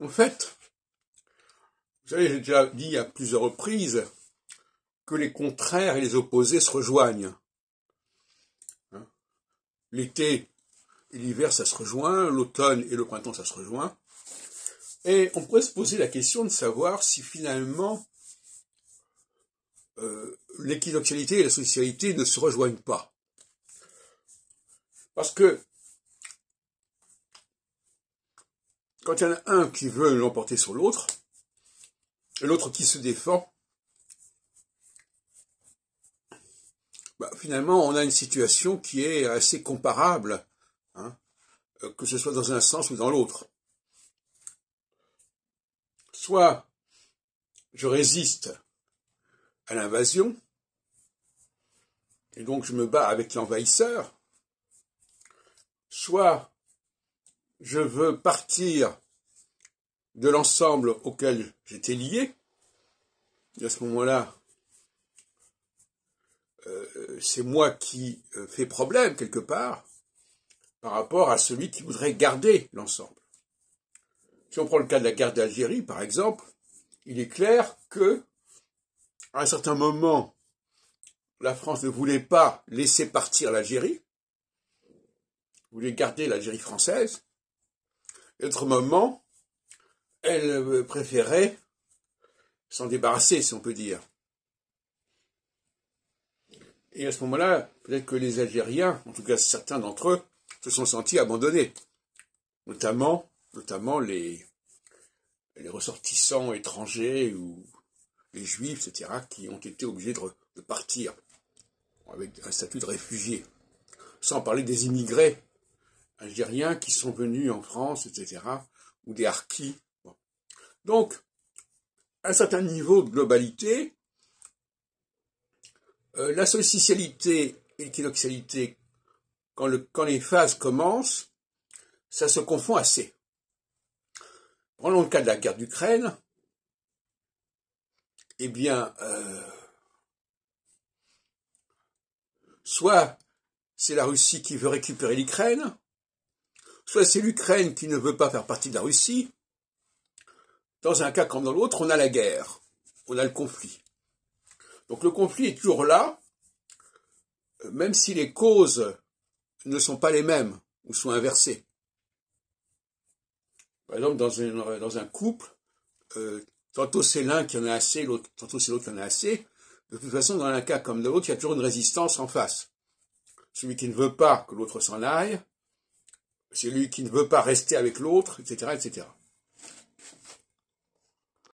En fait, vous savez, j'ai déjà dit à plusieurs reprises que les contraires et les opposés se rejoignent. Hein? L'été et l'hiver, ça se rejoint, l'automne et le printemps, ça se rejoint. Et on pourrait se poser la question de savoir si finalement euh, et la socialité ne se rejoignent pas. Parce que quand il y en a un qui veut l'emporter sur l'autre, et l'autre qui se défend, bah, finalement, on a une situation qui est assez comparable, hein, que ce soit dans un sens ou dans l'autre. Soit je résiste à l'invasion, et donc je me bats avec l'envahisseur, soit je veux partir de l'ensemble auquel j'étais lié, et à ce moment-là, euh, c'est moi qui euh, fais problème quelque part par rapport à celui qui voudrait garder l'ensemble. Si on prend le cas de la guerre d'Algérie, par exemple, il est clair que, à un certain moment, la France ne voulait pas laisser partir l'Algérie, voulait garder l'Algérie française, D'autres moments, elle euh, préférait s'en débarrasser, si on peut dire. Et à ce moment-là, peut-être que les Algériens, en tout cas certains d'entre eux, se sont sentis abandonnés, notamment, notamment les, les ressortissants étrangers ou les juifs, etc., qui ont été obligés de, de partir avec un statut de réfugié, sans parler des immigrés algériens qui sont venus en France, etc., ou des harkis. Donc, à un certain niveau de globalité, euh, la sollicitalité et l'équinoxialité, quand, les phases commencent, ça se confond assez. Prenons le cas de la guerre d'Ukraine, eh bien, euh, soit c'est la Russie qui veut récupérer l'Ukraine, soit c'est l'Ukraine qui ne veut pas faire partie de la Russie. Dans un cas comme dans l'autre, on a la guerre, on a le conflit. Donc le conflit est toujours là, euh, même si les causes ne sont pas les mêmes ou sont inversées. Par exemple, dans euh, un, couple, euh, tantôt c'est l'un qui en a assez, tantôt c'est l'autre qui en a assez. De toute façon, dans un cas comme dans l'autre, il y a toujours une résistance en face. Celui qui ne veut pas que l'autre s'en aille c'est lui qui ne veut pas rester avec l'autre, etc., etc.